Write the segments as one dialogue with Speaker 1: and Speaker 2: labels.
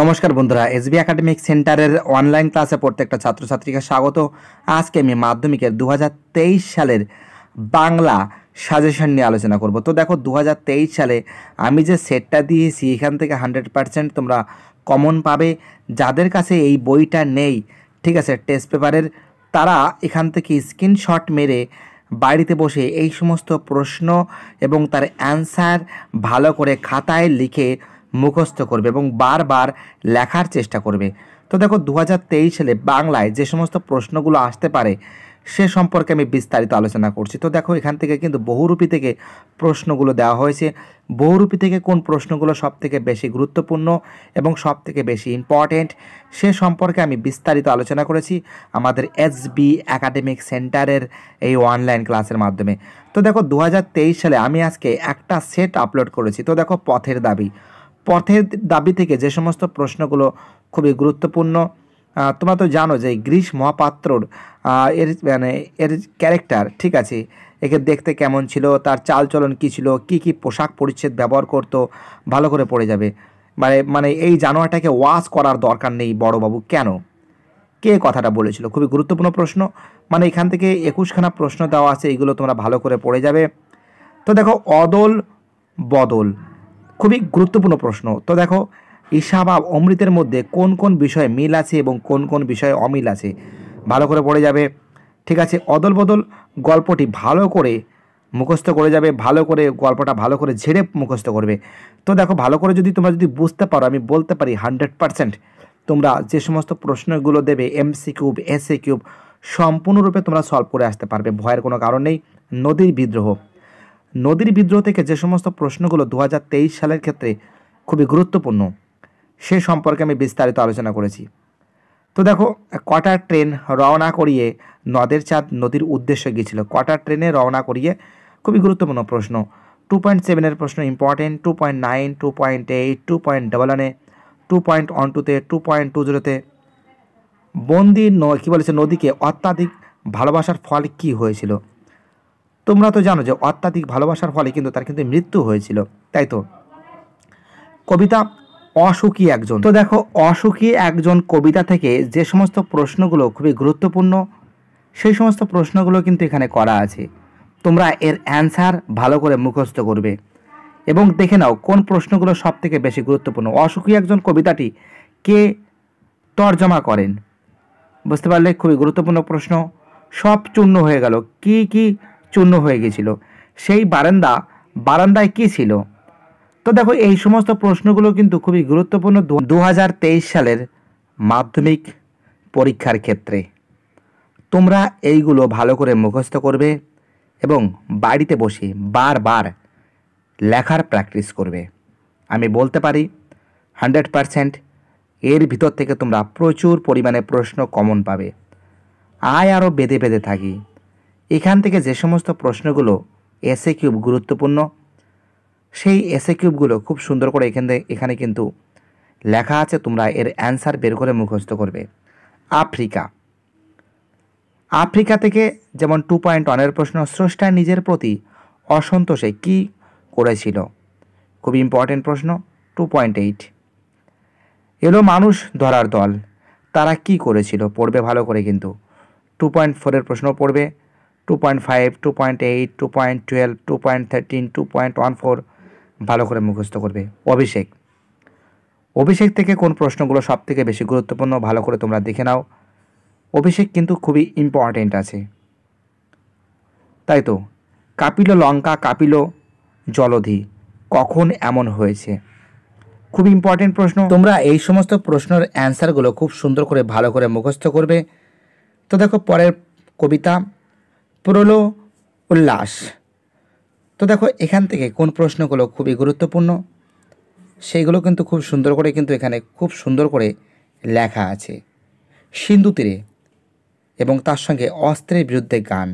Speaker 1: নমস্কার বন্ধুরা SB academic সেন্টারের অনলাইন ক্লাসে প্রত্যেকটা ছাত্রছাত্রীকে স্বাগত আজকে আমি মাধ্যমিকের দু সালের বাংলা সাজেশন নিয়ে আলোচনা করব তো দেখো দু সালে আমি যে সেটটা দিয়েছি এখান থেকে হান্ড্রেড পারসেন্ট তোমরা কমন পাবে যাদের কাছে এই বইটা নেই ঠিক আছে টেস্ট পেপারের তারা এখান থেকে স্ক্রিনশট মেরে বাড়িতে বসে এই সমস্ত প্রশ্ন এবং তার অ্যান্সার ভালো করে খাতায় লিখে মুখস্থ করবে এবং বারবার লেখার চেষ্টা করবে তো দেখো দু সালে বাংলায় যে সমস্ত প্রশ্নগুলো আসতে পারে সে সম্পর্কে আমি বিস্তারিত আলোচনা করছি তো দেখো এখান থেকে কিন্তু বহুরূপী থেকে প্রশ্নগুলো দেওয়া হয়েছে বহুরূপী থেকে কোন প্রশ্নগুলো সবথেকে বেশি গুরুত্বপূর্ণ এবং সবথেকে বেশি ইম্পর্টেন্ট সে সম্পর্কে আমি বিস্তারিত আলোচনা করেছি আমাদের এস বি একাডেমিক সেন্টারের এই অনলাইন ক্লাসের মাধ্যমে তো দেখো দু সালে আমি আজকে একটা সেট আপলোড করেছি তো দেখো পথের দাবি পথের দাবি থেকে যে সমস্ত প্রশ্নগুলো খুবই গুরুত্বপূর্ণ তোমরা তো জানো যে গ্রীষ মহাপাত্রর এর মানে এর ক্যারেক্টার ঠিক আছে একে দেখতে কেমন ছিল তার চালচলন কী ছিল কি কি পোশাক পরিচ্ছেদ ব্যবহার করতো ভালো করে পড়ে যাবে মানে মানে এই জানোয়ারটাকে ওয়াশ করার দরকার নেই বড়বাবু কেন কে কথাটা বলেছিল খুবই গুরুত্বপূর্ণ প্রশ্ন মানে এখান থেকে একুশখানা প্রশ্ন দেওয়া আছে এগুলো তোমরা ভালো করে পড়ে যাবে তো দেখো অদল বদল খুবই গুরুত্বপূর্ণ প্রশ্ন তো দেখো ঈশা বা অমৃতের মধ্যে কোন কোন বিষয়ে মিল আছে এবং কোন কোন বিষয়ে অমিল আছে ভালো করে পড়ে যাবে ঠিক আছে অদল বদল গল্পটি ভালো করে মুখস্থ করে যাবে ভালো করে গল্পটা ভালো করে ঝেড়ে মুখস্থ করবে তো দেখো ভালো করে যদি তোমরা যদি বুঝতে পারো আমি বলতে পারি হান্ড্রেড পারসেন্ট তোমরা যে সমস্ত প্রশ্নগুলো দেবে এমসি কিউব এসএ কিউব সম্পূর্ণরূপে তোমরা সলভ করে আসতে পারবে ভয়ের কোনো কারণ নেই নদীর বিদ্রোহ নদীর বিদ্রোহ থেকে যে সমস্ত প্রশ্নগুলো দু সালের ক্ষেত্রে খুবই গুরুত্বপূর্ণ সে সম্পর্কে আমি বিস্তারিত আলোচনা করেছি তো দেখো কটা ট্রেন রওনা করিয়ে নদের চাঁদ নদীর উদ্দেশ্যে গিয়েছিল কটা ট্রেনে রওনা করিয়ে খুবই গুরুত্বপূর্ণ প্রশ্ন টু পয়েন্ট সেভেনের প্রশ্ন important two point nine two point eight two point double ওয়ানে টু পয়েন্ট ওয়ান টুতে টু পয়েন্ট টু জিরোতে বন্দির ন কী বলেছে নদীকে অত্যাধিক ভালোবাসার ফল কি হয়েছিল তোমরা তো জানো যে অত্যাধিক ভালোবাসার ফলে কিন্তু তার কিন্তু মৃত্যু হয়েছিল তাই তো কবিতা অসুখী একজন তো দেখো অসুখী একজন কবিতা থেকে যে সমস্ত প্রশ্নগুলো খুবই গুরুত্বপূর্ণ সেই সমস্ত প্রশ্নগুলো কিন্তু এখানে করা আছে তোমরা এর অ্যান্সার ভালো করে মুখস্থ করবে এবং দেখে নাও কোন প্রশ্নগুলো সব থেকে বেশি গুরুত্বপূর্ণ অসুখী একজন কবিতাটি কে তর্জমা করেন বুঝতে পারলে খুবই গুরুত্বপূর্ণ প্রশ্ন সব চূর্ণ হয়ে গেল কি কি চূর্ণ হয়ে গেছিল সেই বারান্দা বারান্দায় কী ছিল তো দেখো এই সমস্ত প্রশ্নগুলো কিন্তু খুবই গুরুত্বপূর্ণ দু সালের মাধ্যমিক পরীক্ষার ক্ষেত্রে তোমরা এইগুলো ভালো করে মুখস্থ করবে এবং বাড়িতে বসে বারবার লেখার প্র্যাকটিস করবে আমি বলতে পারি হান্ড্রেড পারসেন্ট এর ভিতর থেকে তোমরা প্রচুর পরিমাণে প্রশ্ন কমন পাবে আয় আরও বেঁধে বেঁধে থাকি এখান থেকে যে সমস্ত প্রশ্নগুলো এসএ কিউব গুরুত্বপূর্ণ সেই এসএ কিউবগুলো খুব সুন্দর করে এখান এখানে কিন্তু লেখা আছে তোমরা এর অ্যান্সার বের করে মুখস্থ করবে আফ্রিকা আফ্রিকা থেকে যেমন টু পয়েন্ট ওয়ানের প্রশ্ন স্রষ্টা নিজের প্রতি অসন্তোষে কি করেছিল খুব ইম্পর্টেন্ট প্রশ্ন টু পয়েন্ট এইট এলো মানুষ ধরার দল তারা কি করেছিল পড়বে ভালো করে কিন্তু টু পয়েন্ট ফোরের প্রশ্ন পড়বে two point five two point eight two point twelve two point thirteen two point one four ভালো করে মুখস্থ করবে অভিষেক অভিষেক থেকে কোন প্রশ্নগুলো সবথেকে বেশি গুরুত্বপূর্ণ ভালো করে তোমরা দেখে নাও অভিষেক কিন্তু খুবই ইম্পর্টেন্ট আছে তাই তো কাপিল লঙ্কা কাপিল জলধি কখন এমন হয়েছে খুব ইম্পর্টেন্ট প্রশ্ন তোমরা এই সমস্ত প্রশ্নের অ্যান্সারগুলো খুব সুন্দর করে ভালো করে মুখস্থ করবে তো দেখো পরের কবিতা প্রল উল্লাস তো দেখো এখান থেকে কোন প্রশ্নগুলো খুবই গুরুত্বপূর্ণ সেইগুলো কিন্তু খুব সুন্দর করে কিন্তু এখানে খুব সুন্দর করে লেখা আছে সিন্ধু তীরে এবং তার সঙ্গে অস্ত্রের বিরুদ্ধে গান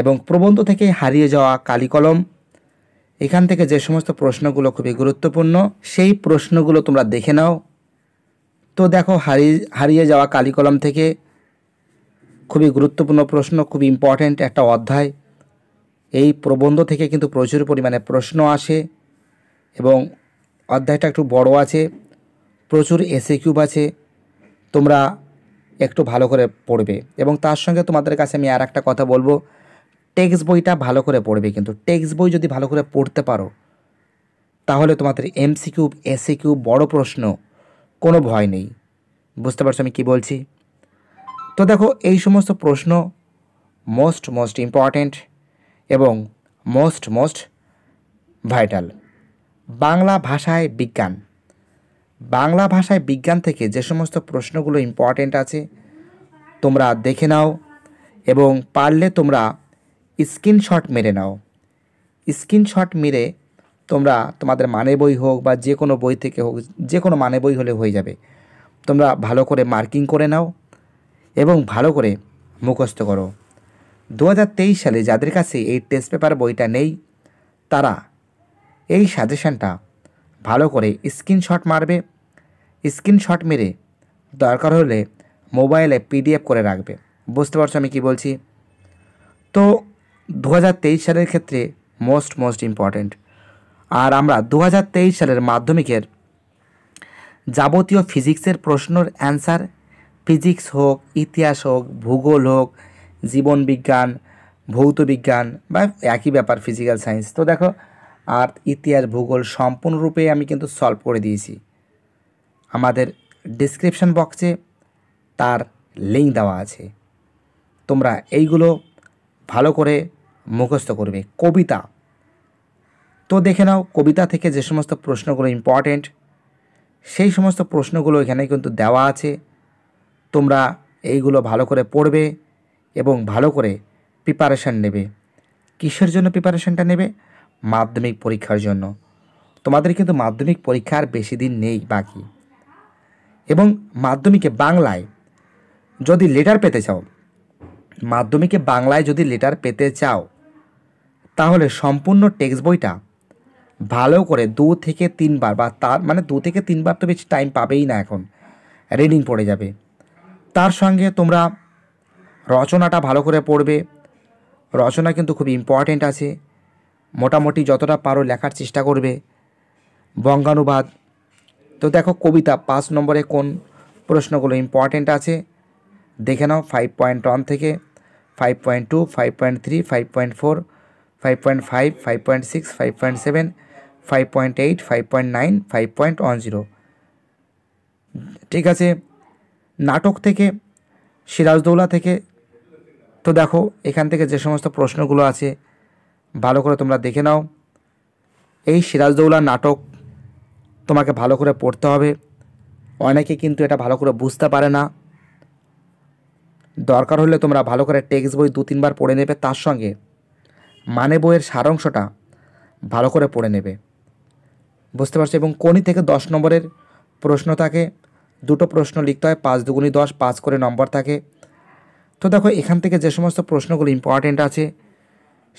Speaker 1: এবং প্রবন্ধ থেকে হারিয়ে যাওয়া কালিকলম এখান থেকে যে সমস্ত প্রশ্নগুলো খুবই গুরুত্বপূর্ণ সেই প্রশ্নগুলো তোমরা দেখে নাও তো দেখো হারিয়ে হারিয়ে যাওয়া কালিকলম থেকে খুবই গুরুত্বপূর্ণ প্রশ্ন খুব ইম্পর্ট্যান্ট একটা অধ্যায় এই প্রবন্ধ থেকে কিন্তু প্রচুর পরিমাণে প্রশ্ন আসে এবং অধ্যায়টা একটু বড় আছে প্রচুর এসে কিউব আছে তোমরা একটু ভালো করে পড়বে এবং তার সঙ্গে তোমাদের কাছে আমি আর একটা কথা বলবো টেক্সট বইটা ভালো করে পড়বে কিন্তু টেক্সট বই যদি ভালো করে পড়তে পারো তাহলে তোমাদের এমসি কিউব এসে কিউব বড় প্রশ্ন কোনো ভয় নেই বুঝতে পারছো আমি কী বলছি তো দেখো এই সমস্ত প্রশ্ন মোস্ট মোস্ট ইম্পর্ট্যান্ট এবং মোস্ট মোস্ট ভাইটাল বাংলা ভাষায় বিজ্ঞান বাংলা ভাষায় বিজ্ঞান থেকে যে সমস্ত প্রশ্নগুলো ইম্পর্ট্যান্ট আছে তোমরা দেখে নাও এবং পারলে তোমরা স্ক্রিনশট মেরে নাও স্ক্রিনশট মেরে তোমরা তোমাদের মানে বই হোক বা যে কোনো বই থেকে হোক যে কোনো মানে বই হলে হয়ে যাবে তোমরা ভালো করে মার্কিং করে নাও এবং ভালো করে মুখস্থ করো দু সালে যাদের কাছে এই টেস্ট পেপার বইটা নেই তারা এই সাজেশানটা ভালো করে স্ক্রিনশট মারবে স্ক্রিনশট মেরে দরকার হলে মোবাইলে পিডিএফ করে রাখবে বুঝতে পারছো আমি কি বলছি তো দু সালের ক্ষেত্রে মোস্ট মোস্ট ইম্পর্ট্যান্ট আর আমরা দু সালের মাধ্যমিকের যাবতীয় ফিজিক্সের প্রশ্নর অ্যান্সার ফিজিক্স হোক ইতিহাস হোক ভূগোল হোক বিজ্ঞান ভৌত বিজ্ঞান বা একই ব্যাপার ফিজিক্যাল সায়েন্স তো দেখো আর্থ ইতিহাস ভূগোল সম্পূর্ণরূপে আমি কিন্তু সলভ করে দিয়েছি আমাদের ডিসক্রিপশান বক্সে তার লিঙ্ক দেওয়া আছে তোমরা এইগুলো ভালো করে মুখস্থ করবে কবিতা তো দেখে নাও কবিতা থেকে যে সমস্ত প্রশ্নগুলো ইম্পর্টেন্ট সেই সমস্ত প্রশ্নগুলো এখানে কিন্তু দেওয়া আছে তোমরা এইগুলো ভালো করে পড়বে এবং ভালো করে প্রিপারেশান নেবে কিসের জন্য প্রিপারেশানটা নেবে মাধ্যমিক পরীক্ষার জন্য তোমাদের কিন্তু মাধ্যমিক পরীক্ষার বেশি দিন নেই বাকি এবং মাধ্যমিকে বাংলায় যদি লেটার পেতে চাও মাধ্যমিকে বাংলায় যদি লেটার পেতে চাও তাহলে সম্পূর্ণ টেক্সট বইটা ভালো করে দু থেকে তিনবার বা তার মানে দু থেকে তিনবার তো বেশি টাইম পাবেই না এখন রিডিং পড়ে যাবে তার সঙ্গে তোমরা রচনাটা ভালো করে পড়বে রচনা কিন্তু খুব ইম্পর্টেন্ট আছে মোটামুটি যতটা পারো লেখার চেষ্টা করবে বঙ্গানুবাদ তো দেখো কবিতা পাঁচ নম্বরে কোন প্রশ্নগুলো ইম্পর্টেন্ট আছে দেখে নাও ফাইভ পয়েন্ট ওয়ান থেকে five point two five point three five point four five point five five point six five point seven five point eight five point nine five point one zero ঠিক আছে নাটক থেকে সিরাজদৌলা থেকে তো দেখো এখান থেকে যে সমস্ত প্রশ্নগুলো আছে ভালো করে তোমরা দেখে নাও এই সিরাজদৌলা নাটক তোমাকে ভালো করে পড়তে হবে অনেকে কিন্তু এটা ভালো করে বুঝতে পারে না দরকার হলে তোমরা ভালো করে টেক্সট বই দু তিনবার পড়ে নেবে তার সঙ্গে মানে বইয়ের সারাংশটা ভালো করে পড়ে নেবে বুঝতে পারছো এবং কোনি থেকে দশ নম্বরের প্রশ্ন থাকে দুটো প্রশ্ন লিখতে হয় পাঁচ দুগুনি দশ পাঁচ করে নম্বর থাকে তো দেখো এখান থেকে যে সমস্ত প্রশ্নগুলো ইম্পর্টেন্ট আছে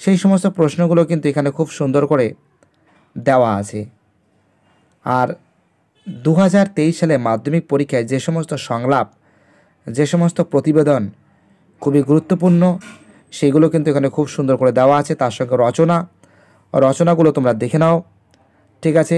Speaker 1: সেই সমস্ত প্রশ্নগুলো কিন্তু এখানে খুব সুন্দর করে দেওয়া আছে আর দু সালে মাধ্যমিক পরীক্ষায় যে সমস্ত সংলাপ যে সমস্ত প্রতিবেদন খুবই গুরুত্বপূর্ণ সেগুলো কিন্তু এখানে খুব সুন্দর করে দেওয়া আছে তার সঙ্গে রচনা রচনাগুলো তোমরা দেখে নাও ঠিক আছে